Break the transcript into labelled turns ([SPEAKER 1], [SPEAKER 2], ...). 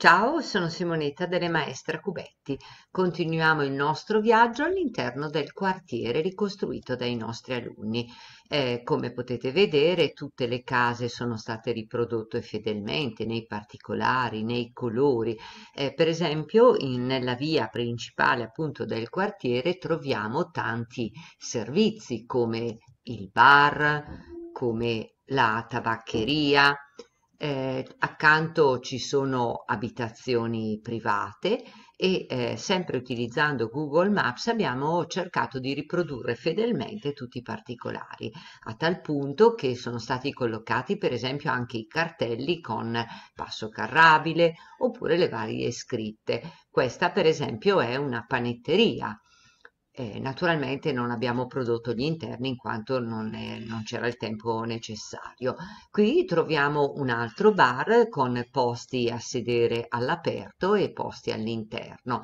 [SPEAKER 1] Ciao, sono Simonetta delle Maestre Cubetti. Continuiamo il nostro viaggio all'interno del quartiere ricostruito dai nostri alunni. Eh, come potete vedere, tutte le case sono state riprodotte fedelmente nei particolari, nei colori. Eh, per esempio, in, nella via principale appunto del quartiere troviamo tanti servizi come il bar, come la tabaccheria, eh, accanto ci sono abitazioni private e eh, sempre utilizzando Google Maps abbiamo cercato di riprodurre fedelmente tutti i particolari, a tal punto che sono stati collocati per esempio anche i cartelli con passo carrabile oppure le varie scritte. Questa per esempio è una panetteria eh, naturalmente non abbiamo prodotto gli interni in quanto non, è, non c'era il tempo necessario. Qui troviamo un altro bar con posti a sedere all'aperto e posti all'interno.